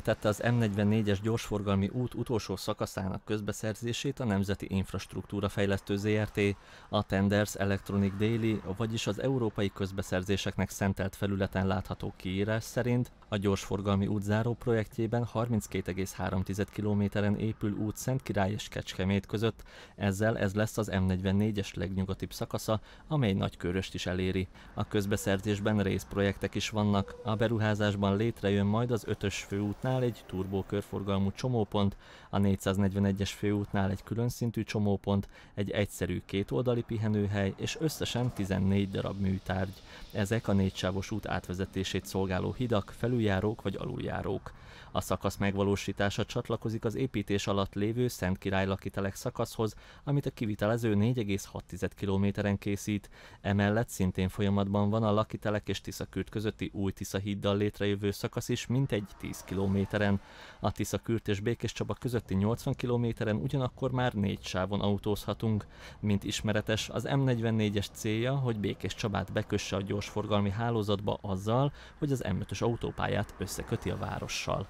tette az M44-es gyorsforgalmi út utolsó szakaszának közbeszerzését a Nemzeti Infrastruktúra Fejlesztő ZRT, a Tenders Electronic Daily, vagyis az európai közbeszerzéseknek szentelt felületen látható kiírás szerint a gyorsforgalmi út záró projektjében 32,3 kilométeren épül út Szentkirály és Kecskemét között, ezzel ez lesz az M44-es legnyugatibb szakasza, amely köröst is eléri. A közbeszerzésben részprojektek is vannak, a beruházásban létrejön majd az ötös fő főútnál egy turbó körforgalmú csomópont, a 441-es főútnál egy külön szintű csomópont, egy egyszerű kétoldali pihenőhely és összesen 14 darab műtárgy. Ezek a négysávos út átvezetését szolgáló hidak, felüljárók vagy aluljárók. A szakasz megvalósítása csatlakozik az építés alatt lévő Szent Király lakitelek szakaszhoz, amit a kivitelező 4,6 kilométeren készít. Emellett szintén folyamatban van a lakitelek és Tiszakürt közötti új Tisza híddal létrejövő szakasz is mintegy 10 kilométeren, a Kürt és Békés Csaba közötti 80 kilométeren ugyanakkor már négy sávon autózhatunk. Mint ismeretes, az M44-es célja, hogy Békés Csabát bekösse a gyorsforgalmi hálózatba azzal, hogy az M5-ös autópályát összeköti a várossal.